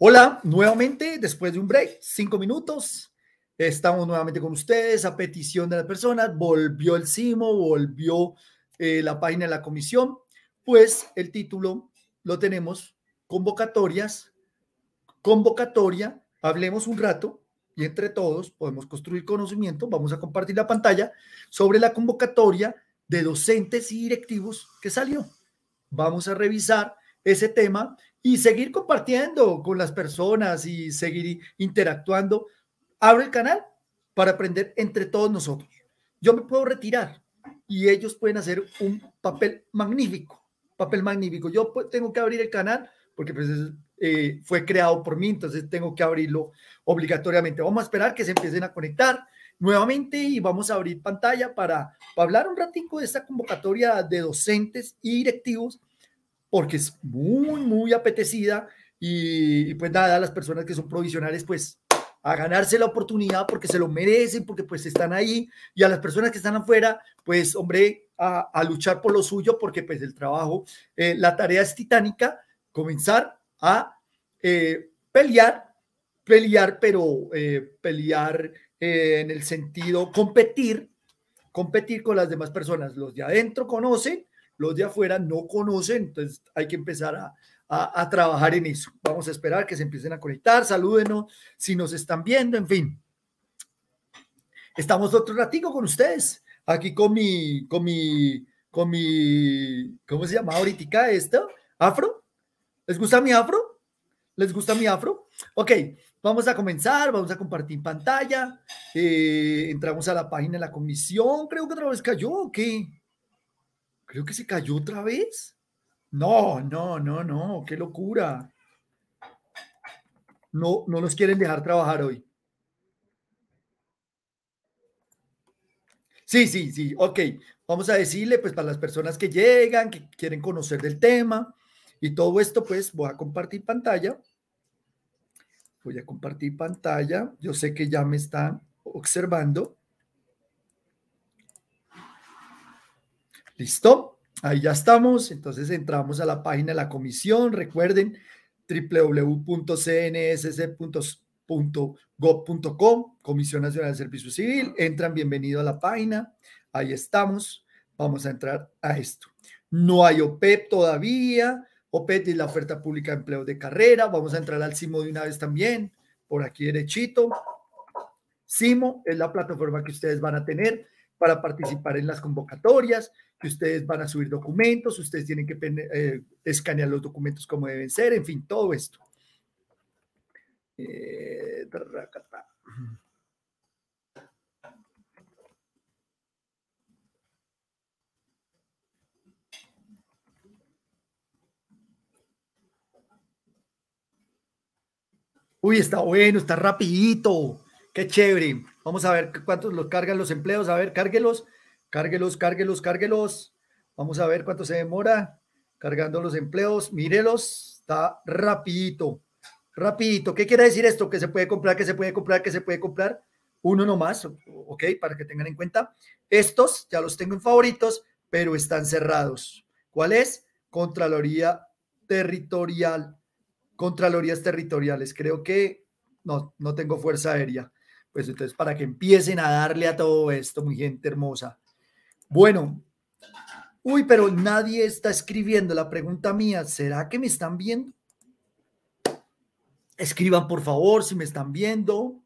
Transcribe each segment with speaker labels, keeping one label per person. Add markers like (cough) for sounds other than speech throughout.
Speaker 1: Hola, nuevamente, después de un break, cinco minutos. Estamos nuevamente con ustedes a petición de las personas. Volvió el CIMO, volvió eh, la página de la comisión. Pues el título lo tenemos, convocatorias, convocatoria, hablemos un rato y entre todos podemos construir conocimiento. Vamos a compartir la pantalla sobre la convocatoria de docentes y directivos que salió. Vamos a revisar ese tema y seguir compartiendo con las personas y seguir interactuando. Abro el canal para aprender entre todos nosotros. Yo me puedo retirar y ellos pueden hacer un papel magnífico, papel magnífico. Yo tengo que abrir el canal porque pues, eh, fue creado por mí, entonces tengo que abrirlo obligatoriamente. Vamos a esperar que se empiecen a conectar nuevamente y vamos a abrir pantalla para, para hablar un ratico de esta convocatoria de docentes y directivos porque es muy, muy apetecida y, pues nada, las personas que son provisionales, pues a ganarse la oportunidad porque se lo merecen, porque pues están ahí y a las personas que están afuera, pues hombre, a, luchar por lo suyo porque pues el trabajo, eh, la tarea es titánica, comenzar a eh, pelear, pelear, pero eh, pelear en el sentido competir, competir con las demás personas. Los de adentro conocen los de afuera no conocen, entonces hay que empezar a, trabajar en eso. Vamos a esperar que se empiecen a conectar, salúdenos si nos están viendo, en fin. Estamos otro ratico con ustedes, aquí con mi, con mi, con mi, ¿cómo se llama ahorita esto? ¿Afro? ¿Les gusta mi afro? ¿Les gusta mi afro? Ok, vamos a comenzar, vamos a compartir pantalla, eh, entramos a la página de la comisión, creo que otra vez cayó, ok creo que se cayó otra vez. No, no, no, no, qué locura. No, no los quieren dejar trabajar hoy. Sí, sí, sí, ok. Vamos a decirle, pues, para las personas que llegan, que quieren conocer del tema y todo esto, pues, voy a compartir pantalla. Voy a compartir pantalla. Yo sé que ya me están observando. ¿Listo? Ahí ya estamos. Entonces entramos a la página de la comisión. Recuerden www.cnsc.gov.com, Comisión Nacional de Servicio Civil. Entran, bienvenido a la página. Ahí estamos. Vamos a entrar a esto. No hay OPEP e todavía. OPEP e es la oferta pública de empleo de carrera. Vamos a entrar al CIMO de una vez también, por aquí derechito. CIMO es la plataforma que ustedes van a tener para participar en las convocatorias ustedes van a subir documentos, ustedes tienen que eh, escanear los documentos como deben ser, en fin, todo esto. Eh, Uy, está bueno, está rapidito. Qué chévere. Vamos a ver cuántos los cargan los empleos. A ver, cárguelos. Cárguelos, cárguelos, cárguelos. Vamos a ver cuánto se demora cargando los empleos. Mírelos, está rapidito. Rapidito. ¿Qué quiere decir esto? Que se puede comprar, que se puede comprar, que se puede comprar. Uno nomás, ok, para que tengan en cuenta. Estos ya los tengo en favoritos, pero están cerrados. ¿Cuál es? Contraloría Territorial. Contralorías Territoriales. Creo que no, no tengo fuerza aérea. Pues entonces, para que empiecen a darle a todo esto, muy gente hermosa. Bueno, uy, pero nadie está escribiendo. La pregunta mía, ¿será que me están viendo? Escriban por favor si me están viendo.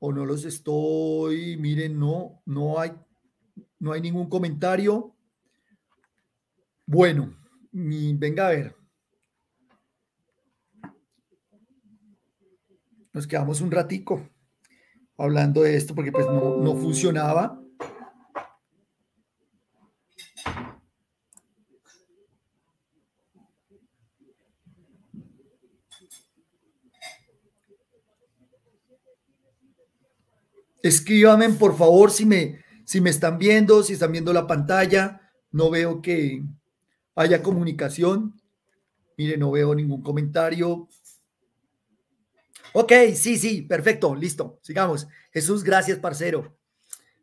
Speaker 1: O no los estoy, miren, no, no hay, no hay ningún comentario. Bueno, venga a ver. Nos quedamos un ratico hablando de esto porque pues no, funcionaba. Escríbame, por favor, si me, si me están viendo, si están viendo la pantalla. No veo que haya comunicación. Mire, no veo ningún comentario. Ok, sí, sí, perfecto, listo, sigamos. Jesús, gracias, parcero.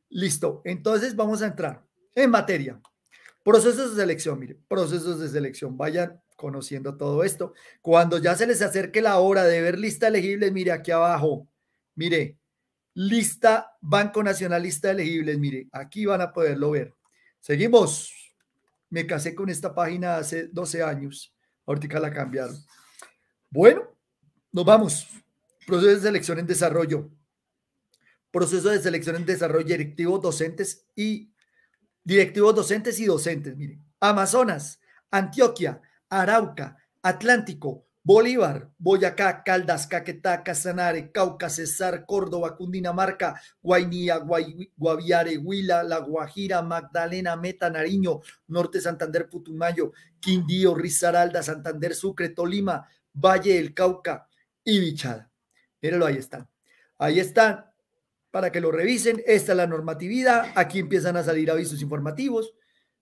Speaker 1: Listo, entonces vamos a entrar en materia. Procesos de selección, mire, procesos de selección, vayan conociendo todo esto. Cuando ya se les acerque la hora de ver lista elegible, mire aquí abajo, mire, lista Banco Nacional, lista elegibles, mire, aquí van a poderlo ver. Seguimos. Me casé con esta página hace 12 años, ahorita la cambiaron. Bueno, nos vamos. Proceso de selección en desarrollo. Proceso de selección en desarrollo directivos docentes y directivos docentes y docentes. Miren, Amazonas, Antioquia, Arauca, Atlántico, Bolívar, Boyacá, Caldas, Caquetá, Casanare, Cauca, Cesar, Córdoba, Cundinamarca, Guainía, Guaviare, Huila, La Guajira, Magdalena, Meta, Nariño, Norte Santander, Putumayo, Quindío, Rizaralda, Santander, Sucre, Tolima, Valle del Cauca y Vichada. Míralo, ahí está. Ahí está. Para que lo revisen. Esta es la normatividad. Aquí empiezan a salir avisos informativos.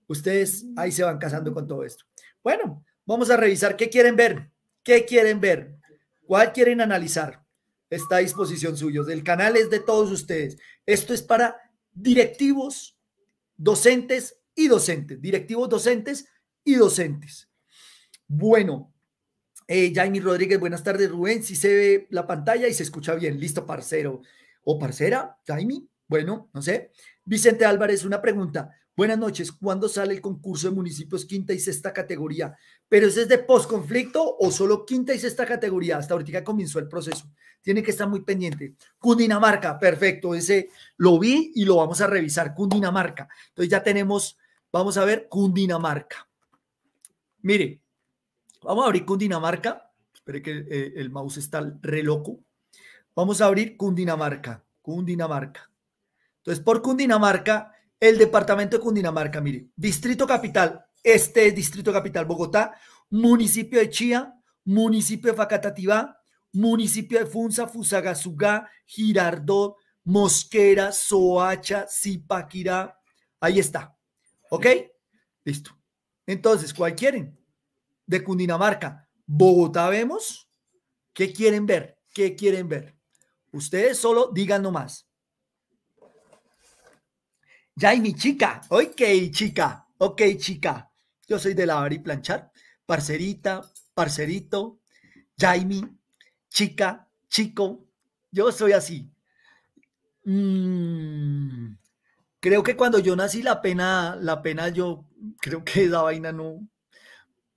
Speaker 1: Ustedes ahí se van casando con todo esto. Bueno, vamos a revisar qué quieren ver. ¿Qué quieren ver? ¿Cuál quieren analizar? Está a disposición suyo. El canal es de todos ustedes. Esto es para directivos, docentes y docentes. Directivos, docentes y docentes. Bueno, eh, Jaime Rodríguez, buenas tardes, Rubén. Si se ve la pantalla y se escucha bien. Listo, parcero. O parcera, Jaime. Bueno, no sé. Vicente Álvarez, una pregunta. Buenas noches. ¿Cuándo sale el concurso de municipios quinta y sexta categoría? ¿Pero ese es de posconflicto o solo quinta y sexta categoría? Hasta ahorita comenzó el proceso. Tiene que estar muy pendiente. Cundinamarca, perfecto. Ese lo vi y lo vamos a revisar. Cundinamarca. Entonces ya tenemos, vamos a ver, Cundinamarca. Mire, Vamos a abrir Cundinamarca. Espere que eh, el mouse está re loco. Vamos a abrir Cundinamarca. Cundinamarca. Entonces, por Cundinamarca, el departamento de Cundinamarca, mire, Distrito Capital, este es Distrito Capital Bogotá, municipio de Chía, municipio de Facatativá, municipio de Funza, Fusagasugá, Girardot, Mosquera, Soacha, Zipaquirá. Ahí está. ¿Ok? Listo. Entonces, ¿cuál quieren? de Cundinamarca, Bogotá vemos, ¿qué quieren ver? ¿Qué quieren ver? Ustedes solo digan nomás. Ya chica, ok chica, ok chica. Yo soy de lavar y planchar, parcerita, parcerito, Jaime, chica, chico, yo soy así. Mm, creo que cuando yo nací la pena, la pena yo creo que esa vaina no,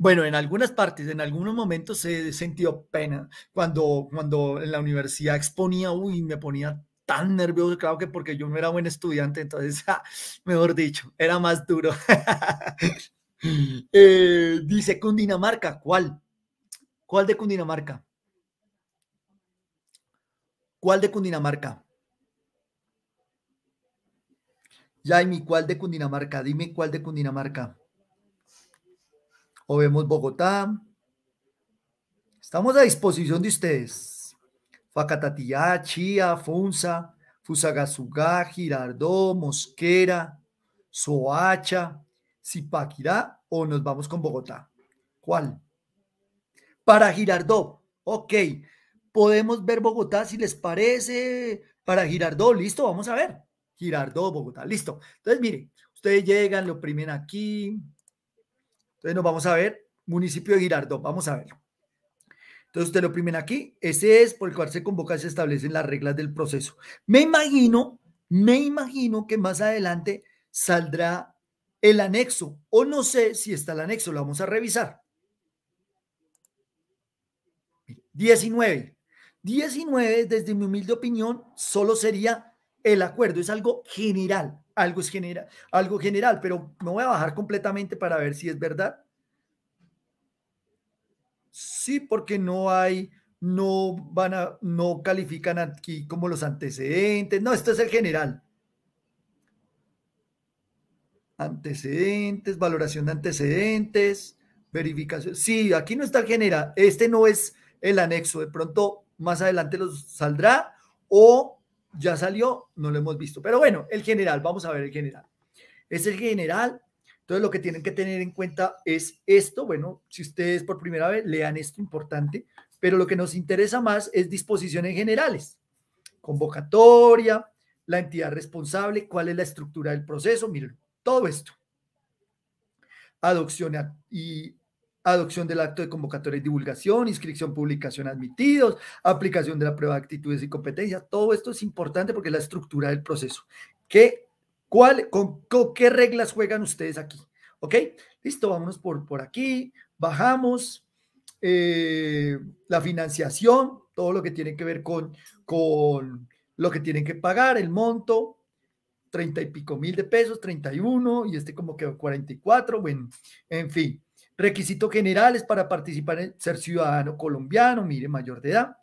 Speaker 1: bueno, en algunas partes, en algunos momentos se sentido pena cuando, cuando en la universidad exponía, uy, me ponía tan nervioso, claro que porque yo no era buen estudiante, entonces, (laughs) mejor dicho, era más duro. (laughs) Eh, dice Cundinamarca, ¿cuál? ¿Cuál de Cundinamarca? ¿Cuál de Cundinamarca? Jaime, ¿cuál de Cundinamarca? Dime cuál de Cundinamarca vemos Bogotá. Estamos a disposición de ustedes. Facatatiá, Chía, Funza, Fusagasugá, Girardó, Mosquera, Soacha, Zipaquirá o nos vamos con Bogotá. ¿Cuál? Para Girardó. Ok. Podemos ver Bogotá si les parece. Para Girardó, listo, vamos a ver. Girardó, Bogotá, listo. Entonces, miren ustedes llegan, lo primero aquí, entonces nos vamos a ver, municipio de Girardot, vamos a ver. Entonces usted lo primero aquí, ese es por el cual se convoca y se establecen las reglas del proceso. Me imagino, me imagino que más adelante saldrá el anexo, o no sé si está el anexo, lo vamos a revisar. 19. 19, desde mi humilde opinión, solo sería el acuerdo, es algo general algo, es algo general, pero me voy a bajar completamente para ver si es verdad. Sí, porque no hay, no van a, no califican aquí como los antecedentes. No, esto es el general. Antecedentes, valoración de antecedentes, verificación. Sí, aquí no está el general. Este no es el anexo. De pronto, más adelante los saldrá o ya salió, no lo hemos visto. Pero bueno, el general, vamos a ver el general. Es el general. Entonces lo que tienen que tener en cuenta es esto. Bueno, si ustedes por primera vez lean esto importante, pero lo que nos interesa más es disposiciones generales. Convocatoria, la entidad responsable, cuál es la estructura del proceso, miren, todo esto. Adopción y adopción del acto de convocatoria y divulgación, inscripción, publicación admitidos, aplicación de la prueba de actitudes y competencias. Todo esto es importante porque es la estructura del proceso. ¿Qué, cuál, con, qué reglas juegan ustedes aquí? ¿Ok? Listo, vámonos por, por aquí, bajamos eh, la financiación, todo lo que tiene que ver con, con lo que tienen que pagar, el monto, treinta y pico mil de pesos, 31, y este como quedó 44, bueno, en fin. Requisitos generales para participar en ser ciudadano colombiano, mire, mayor de edad.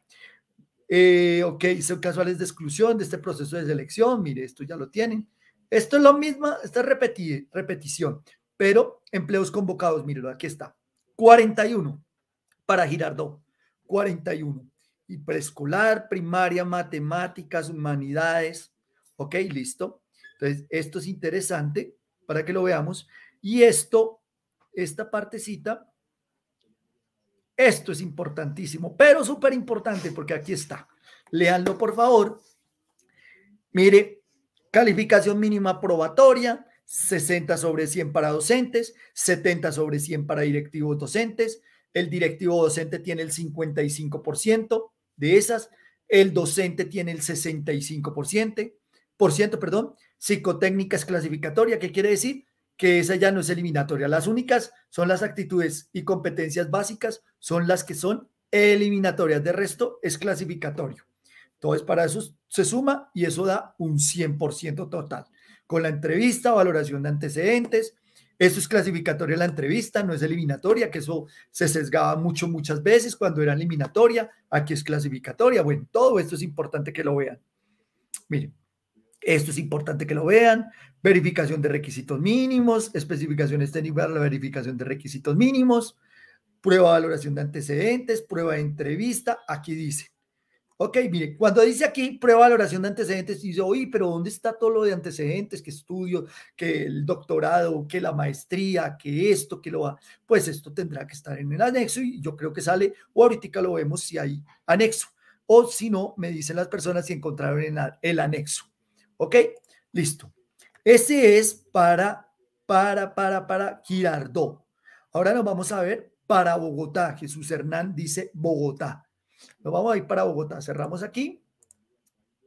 Speaker 1: Eh, ok, son casuales de exclusión de este proceso de selección, mire, esto ya lo tienen. Esto es lo mismo, esta es repetición, pero empleos convocados, mire, aquí está. 41 para Girardot, 41. Y preescolar, primaria, matemáticas, humanidades, ok, listo. Entonces, esto es interesante para que lo veamos. Y esto esta partecita. Esto es importantísimo, pero súper importante porque aquí está. Leanlo, por favor. Mire, calificación mínima probatoria, 60 sobre 100 para docentes, 70 sobre 100 para directivos docentes. El directivo docente tiene el 55% de esas, el docente tiene el 65%, por ciento, perdón. psicotécnicas clasificatoria, ¿qué quiere decir? que esa ya no es eliminatoria. Las únicas son las actitudes y competencias básicas, son las que son eliminatorias. De resto, es clasificatorio. Entonces, para eso se suma y eso da un 100% total. Con la entrevista, valoración de antecedentes, eso es clasificatoria la entrevista, no es eliminatoria, que eso se sesgaba mucho muchas veces cuando era eliminatoria, aquí es clasificatoria. Bueno, todo esto es importante que lo vean. Miren, esto es importante que lo vean. Verificación de requisitos mínimos, especificaciones técnicas para la verificación de requisitos mínimos, prueba de valoración de antecedentes, prueba de entrevista. Aquí dice. Ok, mire, cuando dice aquí prueba de valoración de antecedentes, dice, oye, pero ¿dónde está todo lo de antecedentes? que estudio? que el doctorado? que la maestría? que esto? que lo va? Pues esto tendrá que estar en el anexo y yo creo que sale, o ahorita lo vemos si hay anexo, o si no, me dicen las personas si encontraron el anexo. ¿Ok? Listo. este es para, para, para, para Girardó. Ahora nos vamos a ver para Bogotá. Jesús Hernán dice Bogotá. Nos vamos a ir para Bogotá. Cerramos aquí.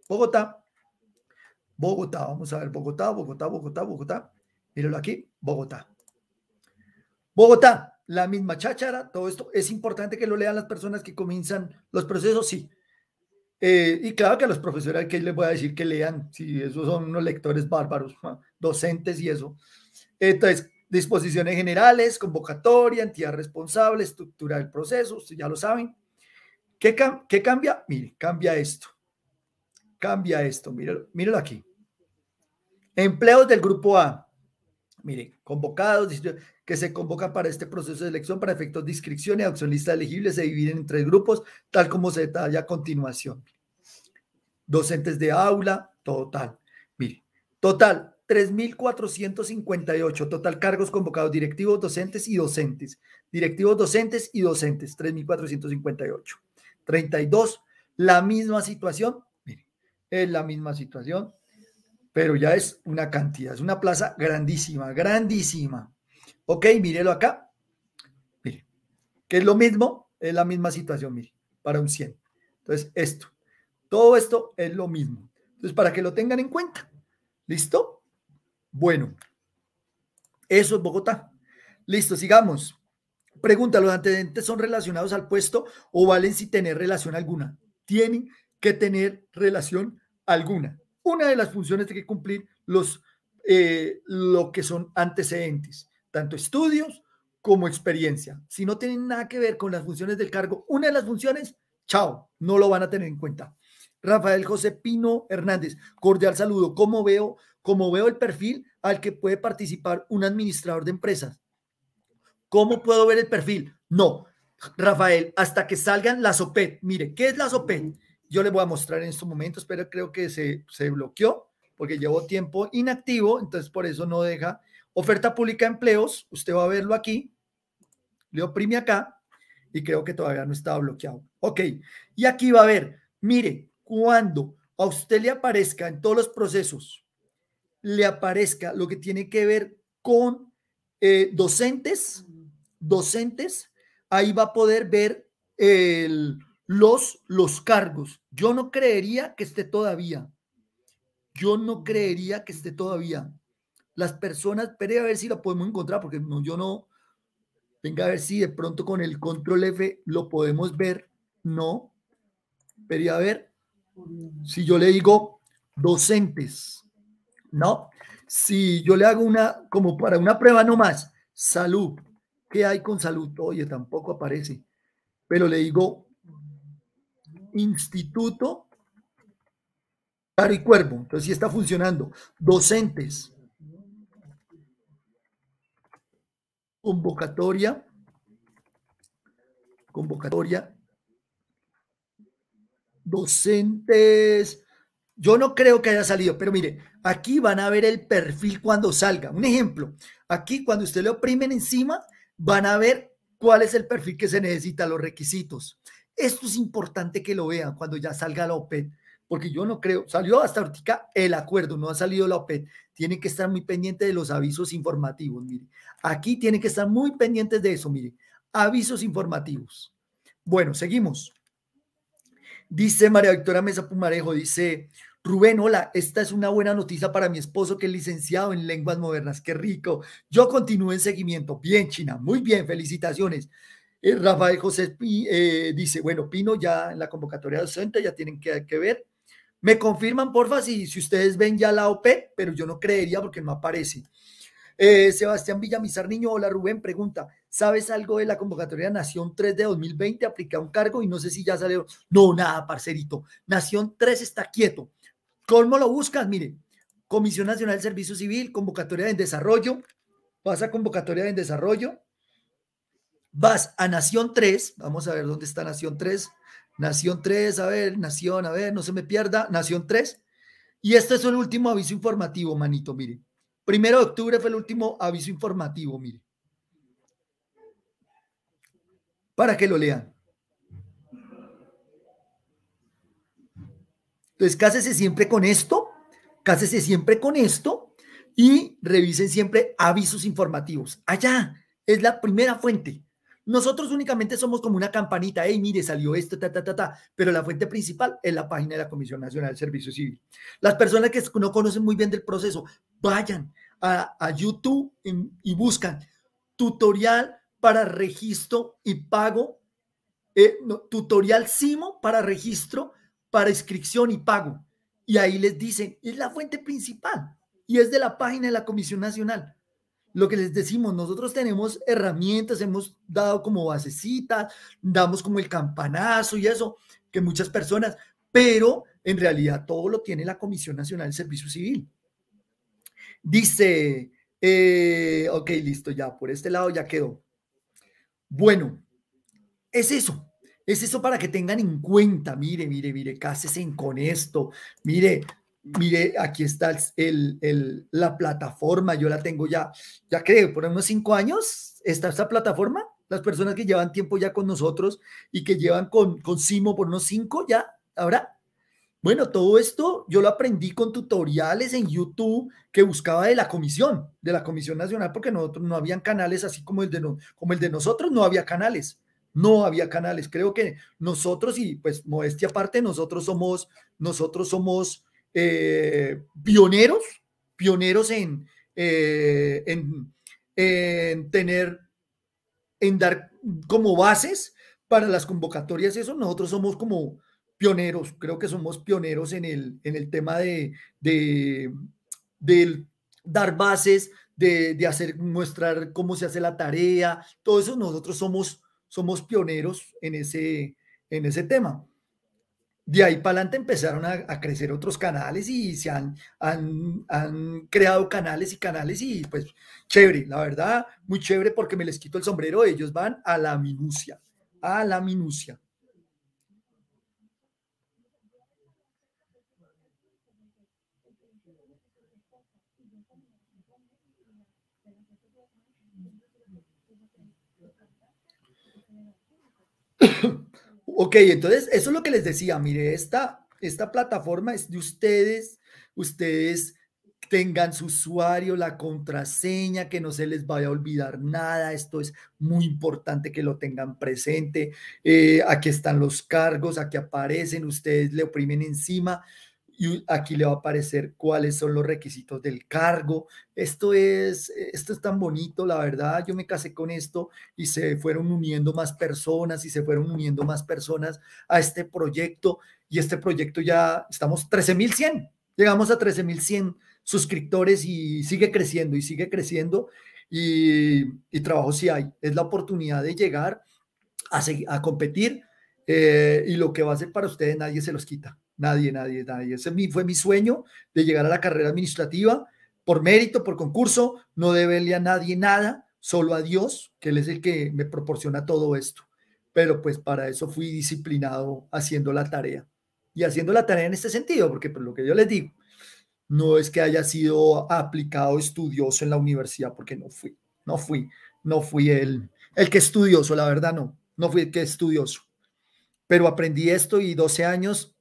Speaker 1: Bogotá. Bogotá. Vamos a ver Bogotá, Bogotá, Bogotá, Bogotá. míralo aquí. Bogotá. Bogotá. La misma cháchara. Todo esto es importante que lo lean las personas que comienzan los procesos. Sí. Eh, y claro que a los profesores que les voy a decir que lean, si esos son unos lectores bárbaros, docentes y eso. Entonces, disposiciones generales, convocatoria, entidad responsable, estructura del proceso, ustedes ya lo saben. ¿Qué, qué cambia? Mire, cambia esto. Cambia esto, míralo, aquí. Empleos del grupo A. Mire, convocados, que se convoca para este proceso de elección para efectos de inscripción y lista elegibles se dividen en tres grupos, tal como se detalla a continuación. Docentes de aula, total. Mire, total, 3.458, total cargos convocados, directivos, docentes y docentes. Directivos, docentes y docentes, 3.458. 32, la misma situación, mire, es la misma situación, pero ya es una cantidad, es una plaza grandísima, grandísima. Ok, mírelo acá. Mire, que es lo mismo, es la misma situación, mire, para un 100. Entonces, esto, todo esto es lo mismo. Entonces, para que lo tengan en cuenta. ¿Listo? Bueno, eso es Bogotá. Listo, sigamos. Pregunta, ¿los antecedentes son relacionados al puesto o valen si tener relación alguna? Tienen que tener relación alguna. Una de las funciones de que cumplir los, eh, lo que son antecedentes tanto estudios como experiencia. Si no tienen nada que ver con las funciones del cargo, una de las funciones, chao, no lo van a tener en cuenta. Rafael José Pino Hernández, cordial saludo. ¿Cómo veo, cómo veo el perfil al que puede participar un administrador de empresas? ¿Cómo puedo ver el perfil? No, Rafael, hasta que salgan las ope Mire, ¿qué es la OPET? Yo le voy a mostrar en estos momentos, pero creo que se, bloqueó porque llevó tiempo inactivo, entonces por eso no deja Oferta pública de empleos, usted va a verlo aquí, le oprime acá y creo que todavía no estaba bloqueado. Ok, y aquí va a ver, mire, cuando a usted le aparezca en todos los procesos, le aparezca lo que tiene que ver con eh, docentes, docentes, ahí va a poder ver los, los cargos. Yo no creería que esté todavía. Yo no creería que esté todavía las personas, pero a ver si lo podemos encontrar, porque no, yo no, venga a ver si de pronto con el control F lo podemos ver, no, pero a ver si yo le digo docentes, no, si yo le hago una, como para una prueba nomás, salud, ¿qué hay con salud? Oye, tampoco aparece, pero le digo instituto, cuervo, entonces sí está funcionando, docentes, convocatoria, convocatoria, docentes. Yo no creo que haya salido, pero mire, aquí van a ver el perfil cuando salga. Un ejemplo, aquí cuando usted le oprimen encima, van a ver cuál es el perfil que se necesita, los requisitos. Esto es importante que lo vean cuando ya salga la OPED porque yo no creo, salió hasta ahorita el acuerdo, no ha salido la OPET, tienen que estar muy pendientes de los avisos informativos, mire, aquí tienen que estar muy pendientes de eso, mire, avisos informativos. Bueno, seguimos. Dice María Victoria Mesa Pumarejo, dice, Rubén, hola, esta es una buena noticia para mi esposo que es licenciado en lenguas modernas, qué rico. Yo continúo en seguimiento, bien China, muy bien, felicitaciones. Eh, Rafael José eh, dice, bueno, Pino ya en la convocatoria docente ya tienen que ver me confirman, porfa, si, si ustedes ven ya la OP, pero yo no creería porque no aparece. Eh, Sebastián Villamizar Niño, hola Rubén, pregunta, ¿sabes algo de la convocatoria Nación 3 de 2020? Apliqué a un cargo y no sé si ya salió. No, nada, parcerito. Nación 3 está quieto. ¿Cómo lo buscas? Mire, Comisión Nacional de Servicio Civil, convocatoria en desarrollo, vas a convocatoria en desarrollo, vas a Nación 3, vamos a ver dónde está Nación 3, Nación 3, a ver, Nación, a ver, no se me pierda, Nación 3. Y este es el último aviso informativo, manito, mire. Primero de octubre fue el último aviso informativo, mire. Para que lo lean. Entonces, cásese siempre con esto, cásese siempre con esto y revisen siempre avisos informativos. Allá es la primera fuente. Nosotros únicamente somos como una campanita, hey, mire, salió esto, ta, ta, ta, ta, pero la fuente principal es la página de la Comisión Nacional de Servicio Civil. Las personas que no conocen muy bien del proceso, vayan a, YouTube y, buscan tutorial para registro y pago, eh, tutorial SIMO para registro, para inscripción y pago. Y ahí les dicen, es la fuente principal y es de la página de la Comisión Nacional lo que les decimos, nosotros tenemos herramientas, hemos dado como basecita, damos como el campanazo y eso, que muchas personas, pero en realidad todo lo tiene la Comisión Nacional del Servicio Civil. Dice, eh, ok, listo, ya, por este lado ya quedó. Bueno, es eso. Es eso para que tengan en cuenta, mire, mire, mire, cásese con esto, mire, mire, aquí está el, la plataforma, yo la tengo ya, ya creo, por unos cinco años está esta plataforma, las personas que llevan tiempo ya con nosotros y que llevan con, con Simo por unos cinco ya, ahora. Bueno, todo esto yo lo aprendí con tutoriales en YouTube que buscaba de la comisión, de la Comisión Nacional, porque nosotros no habían canales así como el de, como el de nosotros, no había canales no había canales. Creo que nosotros, y pues modestia aparte, nosotros somos, nosotros somos eh, pioneros, pioneros eh, en, en, tener, en dar como bases para las convocatorias, eso nosotros somos como pioneros, creo que somos pioneros en el, en el tema de, de, dar bases, de, hacer, mostrar cómo se hace la tarea, todo eso nosotros somos, somos pioneros en ese, en ese tema. De ahí para adelante empezaron a, crecer otros canales y se han, han, han, creado canales y canales y pues chévere, la verdad, muy chévere porque me les quito el sombrero, ellos van a la minucia, a la minucia. (coughs) Ok, entonces eso es lo que les decía. Mire, esta, esta plataforma es de ustedes. Ustedes tengan su usuario, la contraseña, que no se les vaya a olvidar nada. Esto es muy importante que lo tengan presente. Eh, aquí están los cargos, aquí aparecen, ustedes le oprimen encima y aquí le va a aparecer cuáles son los requisitos del cargo. Esto es, eh, esto es tan bonito, la verdad. Yo me casé con esto y se fueron uniendo más personas y se fueron uniendo más personas a este proyecto. Y este proyecto ya estamos 13.100. Llegamos a 13.100 suscriptores y sigue creciendo y sigue creciendo. Y, trabajo sí hay. Es la oportunidad de llegar a, a competir eh, y lo que va a ser para ustedes nadie se los quita, nadie, nadie, nadie. Ese fue mi sueño de llegar a la carrera administrativa por mérito, por concurso, no deberle a nadie nada, solo a Dios, que Él es el que me proporciona todo esto. Pero pues para eso fui disciplinado haciendo la tarea. Y haciendo la tarea en este sentido, porque por pues, lo que yo les digo, no es que haya sido aplicado estudioso en la universidad, porque no fui, no fui, no fui el, el que estudioso, la verdad no, no fui el que estudioso pero aprendí esto y 12 años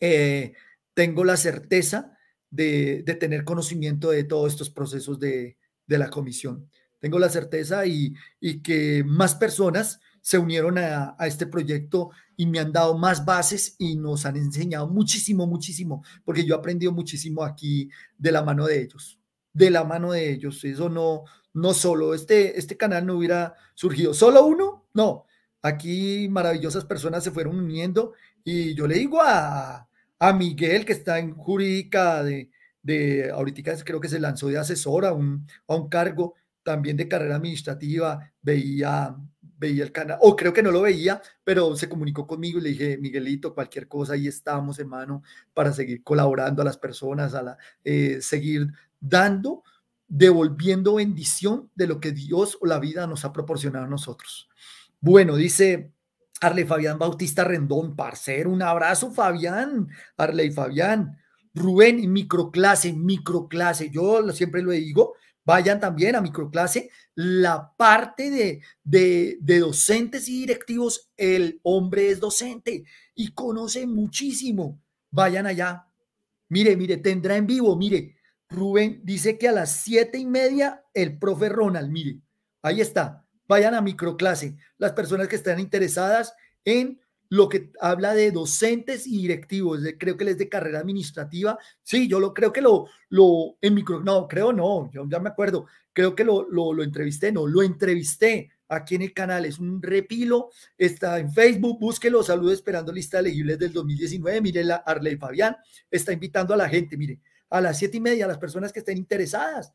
Speaker 1: eh, tengo la certeza de, tener conocimiento de todos estos procesos de, la comisión. Tengo la certeza y, que más personas se unieron a, este proyecto y me han dado más bases y nos han enseñado muchísimo, muchísimo, porque yo he aprendido muchísimo aquí de la mano de ellos, de la mano de ellos. Eso no, no solo, este, este canal no hubiera surgido solo uno, no, Aquí maravillosas personas se fueron uniendo y yo le digo a, Miguel, que está en jurídica de, de, ahorita creo que se lanzó de asesora un, a un cargo también de carrera administrativa, veía, veía el canal, o creo que no lo veía, pero se comunicó conmigo y le dije, Miguelito, cualquier cosa, ahí estamos, mano para seguir colaborando a las personas, a eh, seguir dando, devolviendo bendición de lo que Dios o la vida nos ha proporcionado a nosotros. Bueno, dice Arley Fabián Bautista Rendón, parcero, un abrazo, Fabián, Arley Fabián. Rubén, microclase, microclase, yo siempre lo digo, vayan también a microclase, la parte de, de, de, docentes y directivos, el hombre es docente y conoce muchísimo, vayan allá, mire, mire, tendrá en vivo, mire, Rubén dice que a las siete y media el profe Ronald, mire, ahí está, vayan a microclase, las personas que están interesadas en lo que habla de docentes y directivos, creo que les de carrera administrativa, sí, yo lo creo que lo, lo en micro, no, creo no, yo ya me acuerdo, creo que lo, lo, entrevisté, no, lo entrevisté aquí en el canal, es un repilo, está en Facebook, búsquelo, saludos esperando lista de elegibles del 2019, mire la Arley Fabián, está invitando a la gente, mire, a las siete y media, las personas que estén interesadas,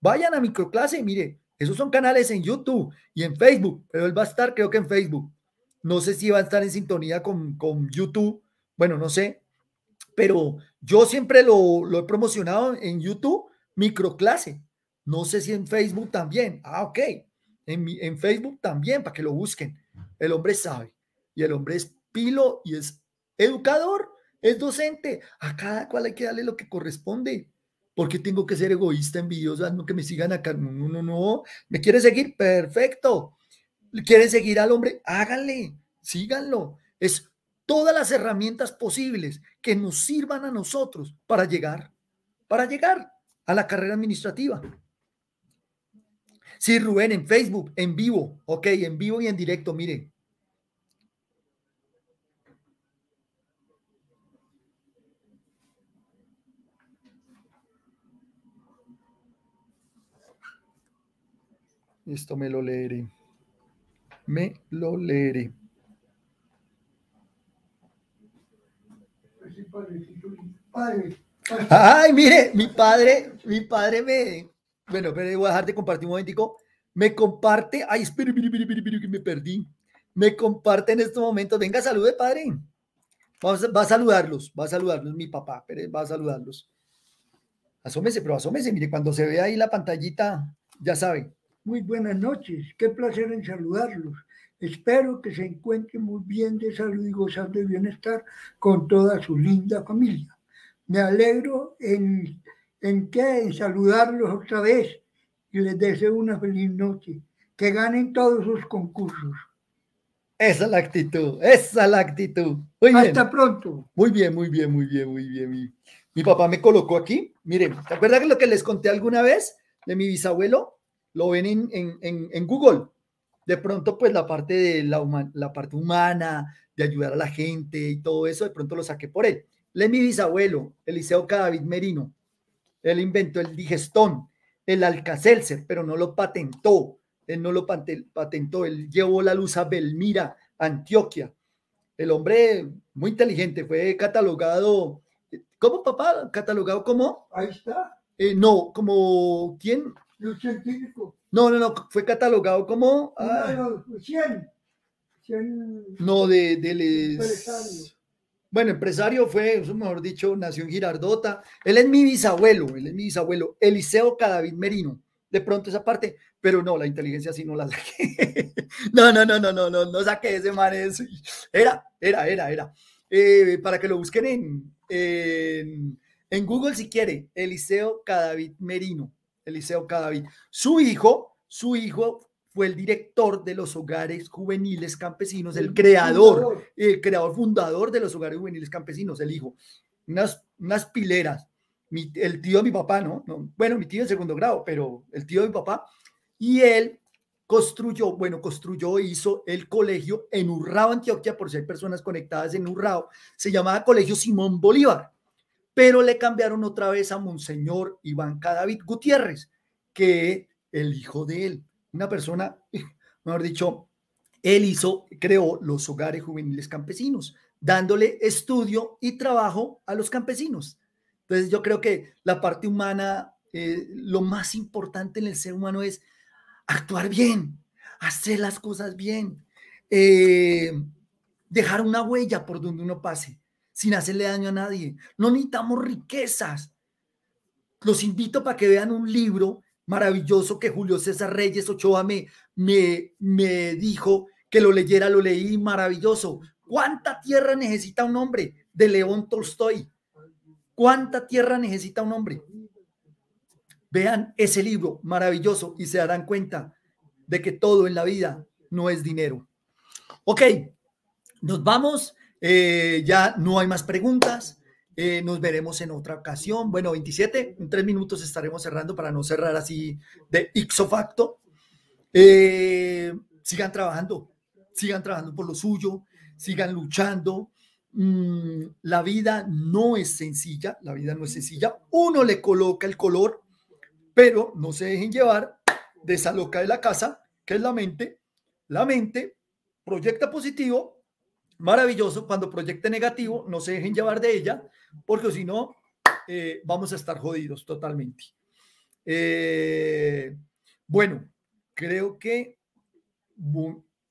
Speaker 1: vayan a microclase, mire, esos son canales en YouTube y en Facebook, pero él va a estar creo que en Facebook. No sé si va a estar en sintonía con, YouTube, bueno, no sé, pero yo siempre lo, lo he promocionado en YouTube, microclase. No sé si en Facebook también. Ah, ok. En, en Facebook también, para que lo busquen. El hombre sabe. Y el hombre es pilo y es educador, es docente. A cada cual hay que darle lo que corresponde. ¿Por qué tengo que ser egoísta, envidiosa, No que me sigan acá. No, no, no, ¿Me quiere seguir? Perfecto. ¿Quieren seguir al hombre? Háganle, síganlo. Es todas las herramientas posibles que nos sirvan a nosotros para llegar, para llegar a la carrera administrativa. Sí, Rubén, en Facebook, en vivo. Ok, en vivo y en directo, miren. Esto me lo leeré. Me lo leeré. Ay, mire, mi padre, mi padre me. Bueno, pero voy a dejar de compartir un momentico. Me comparte. Ay, espere, que me perdí. Me comparte en este momento. Venga, salude, padre. Vamos, va a saludarlos, va a saludarlos mi papá, pero va a saludarlos. Asómese, pero asómese, mire, cuando se ve ahí la pantallita, ya saben, muy buenas noches. Qué placer en saludarlos. Espero que se encuentren muy bien de salud y gozando de bienestar con toda su linda familia. Me alegro en, en, que, en saludarlos otra vez y les deseo una feliz noche. Que ganen todos sus concursos. Esa es la actitud, esa es la actitud. Hasta pronto. Muy bien, muy bien, muy bien, muy bien. Mi, mi papá me colocó aquí. Miren, ¿te acuerdas de lo que les conté alguna vez de mi bisabuelo? lo ven en, Google. De pronto, pues la parte de la, parte humana, de ayudar a la gente y todo eso, de pronto lo saqué por él. Le mi bisabuelo, Eliseo Cadavid Merino. Él inventó el digestón, el alcacelser, pero no lo patentó. Él no lo patentó, él llevó la luz a Belmira, Antioquia. El hombre muy inteligente, fue catalogado, eh, ¿cómo papá? ¿Catalogado como? Ahí está. Eh, no, como, ¿quién? No, no, no, fue catalogado como... no, ah, 100, pues, No, de... Bueno, empresario fue, mejor dicho, nació en Girardota. Él es mi bisabuelo, él es mi bisabuelo, Eliseo Cadavid Merino. De pronto esa parte, pero no, la inteligencia sí no la saqué. (laughs) no, no, no, no, no, no, no saqué ese man. Era, era, era, era. Eh, para que lo busquen en Google si quiere, Eliseo Cadavid Merino. Eliseo Cadavid. Su hijo, su hijo fue el director de los hogares juveniles campesinos, el, creador, el creador fundador de los hogares juveniles campesinos, el hijo. Unas, pileras. el tío de mi papá, ¿no? Bueno, mi tío de segundo grado, pero el tío de mi papá. Y él construyó, bueno, construyó, hizo el colegio en Urrao, Antioquia, por si hay personas conectadas en Urrao. Se llamaba Colegio Simón Bolívar pero le cambiaron otra vez a Monseñor Iván Cadavid Gutiérrez, que el hijo de él, una persona, (laughs) mejor dicho, él hizo, creó los hogares juveniles campesinos, dándole estudio y trabajo a los campesinos. Entonces yo creo que la parte humana, eh, lo más importante en el ser humano es actuar bien, hacer las cosas bien, eh, dejar una huella por donde uno pase sin hacerle daño a nadie. No necesitamos riquezas. Los invito para que vean un libro maravilloso que Julio César Reyes Ochoa me, me, dijo que lo leyera, lo leí, maravilloso. ¿Cuánta tierra necesita un hombre? De León Tolstoy. ¿Cuánta tierra necesita un hombre? Vean ese libro maravilloso y se darán cuenta de que todo en la vida no es dinero. Ok, nos vamos. Eh, ya no hay más preguntas. Eh, nos veremos en otra ocasión. Bueno, 27, en tres minutos estaremos cerrando para no cerrar así de ipso facto. Eh, sigan trabajando, sigan trabajando por lo suyo, sigan luchando. Mm, la vida no es sencilla, la vida no es sencilla. Uno le coloca el color, pero no se dejen llevar de esa loca de la casa, que es la mente. La mente proyecta positivo maravilloso. Cuando proyecte negativo, no se dejen llevar de ella, porque si no, eh, vamos a estar jodidos totalmente. Eh, bueno, creo que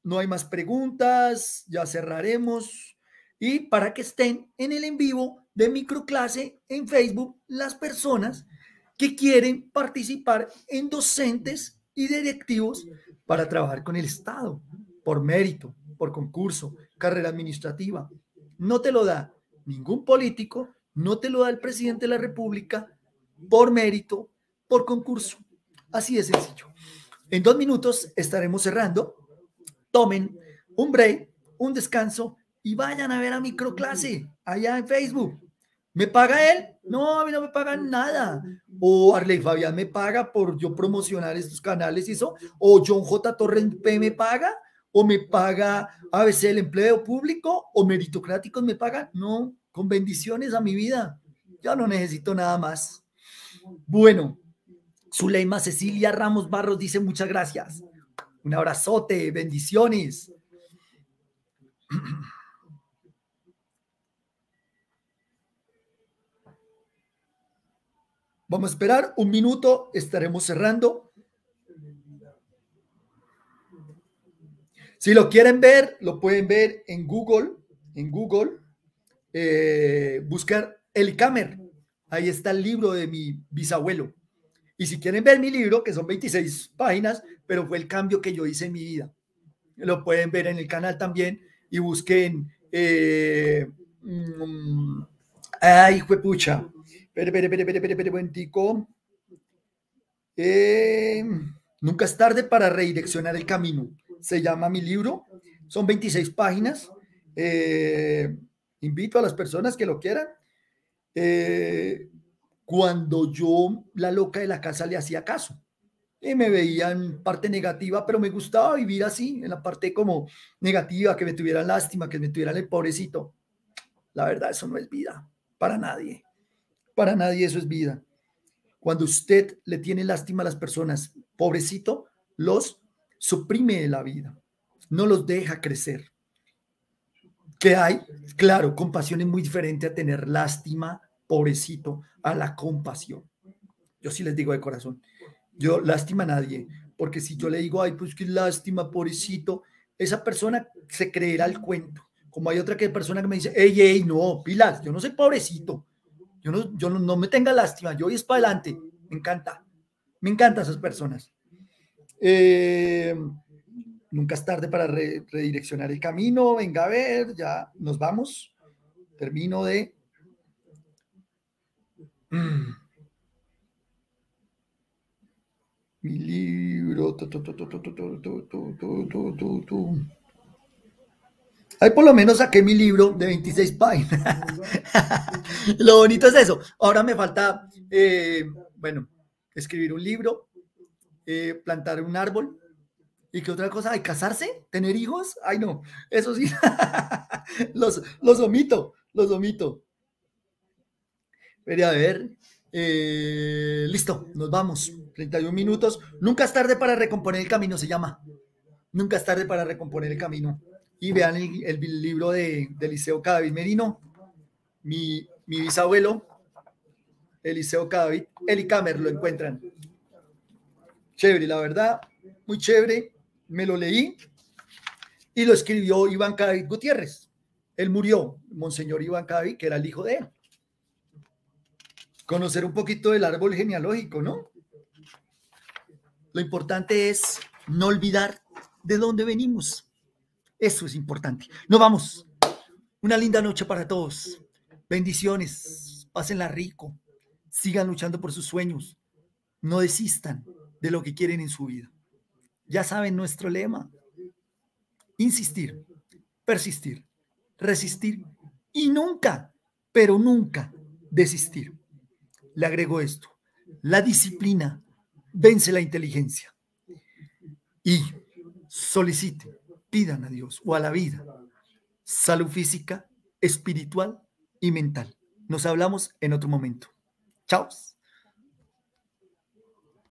Speaker 1: no hay más preguntas, ya cerraremos. Y para que estén en el en vivo de microclase en Facebook, las personas que quieren participar en docentes y directivos para trabajar con el Estado por mérito, por concurso, carrera administrativa. No te lo da ningún político, no te lo da el presidente de la República por mérito, por concurso. Así de sencillo. En dos minutos estaremos cerrando. Tomen un break, un descanso y vayan a ver a Microclase allá en Facebook. ¿Me paga él? No, a mí no me pagan nada. O Arley Fabián me paga por yo promocionar estos canales y eso. O John J. Torres P me paga o me paga ABC el empleo público o meritocráticos me pagan. No, con bendiciones a mi vida. Ya no necesito nada más. Bueno, Zuleima Cecilia Ramos Barros dice muchas gracias. Un abrazote, bendiciones. (clears throat) Vamos a esperar un minuto, estaremos cerrando. Si lo quieren ver, lo pueden ver en Google, en Google, eh, buscar El Camer, Ahí está el libro de mi bisabuelo. Y si quieren ver mi libro, que son 26 páginas, pero fue el cambio que yo hice en mi vida. Lo pueden ver en el canal también y busquen. Eh, mm, ay, ay, pucha, Espere, espere, espere, espere, pere, buen tico. Eh, nunca es tarde para redireccionar el camino se llama mi libro, son 26 páginas. Eh, invito a las personas que lo quieran. Eh, cuando yo, la loca de la casa, le hacía caso. Y me veía en parte negativa, pero me gustaba vivir así, en la parte como negativa, que me tuviera lástima, que me tuvieran el pobrecito. La verdad, eso no es vida para nadie. Para nadie eso es vida. Cuando usted le tiene lástima a las personas, pobrecito, los suprime la vida, no los deja crecer. que hay? Claro, compasión es muy diferente a tener lástima, pobrecito, a la compasión. Yo sí les digo de corazón, yo lástima a nadie, porque si yo le digo, ay, pues qué lástima, pobrecito, esa persona se creerá el cuento. Como hay otra que persona que me dice, ey, ey, no, pilas, yo no soy pobrecito, yo no, yo no, me tenga lástima, yo voy es para adelante, me encanta, me encantan esas personas nunca es tarde para redireccionar el camino. Venga a ver, ya nos vamos. Termino de... Mi libro... por lo menos saqué mi libro de 26 páginas. lo bonito es eso. Ahora me falta, bueno, escribir un libro, eh, plantar un árbol. ¿Y qué otra cosa? ¿Hay casarse? ¿Tener hijos? Ay, no, eso sí, (laughs) los, los omito, los omito. pero a ver. Eh, listo, nos vamos. 31 minutos. Nunca es tarde para recomponer el camino, se llama. Nunca es tarde para recomponer el camino. Y vean el, libro de, Eliseo Cadavid Merino, mi, bisabuelo, Eliseo Cadavid, Eli Camer, lo encuentran. Chévere, la verdad, muy chévere. Me lo leí y lo escribió Iván Cádiz Gutiérrez. Él murió, Monseñor Iván Cádiz, que era el hijo de él. Conocer un poquito del árbol genealógico, ¿no? Lo importante es no olvidar de dónde venimos. Eso es importante. Nos vamos. Una linda noche para todos. Bendiciones. Pásenla rico. Sigan luchando por sus sueños. No desistan de lo que quieren en su vida. Ya saben nuestro lema. Insistir, persistir, resistir y nunca, pero nunca desistir. Le agrego esto. La disciplina vence la inteligencia. Y soliciten, pidan a Dios o a la vida salud física, espiritual y mental. Nos hablamos en otro momento. Chao.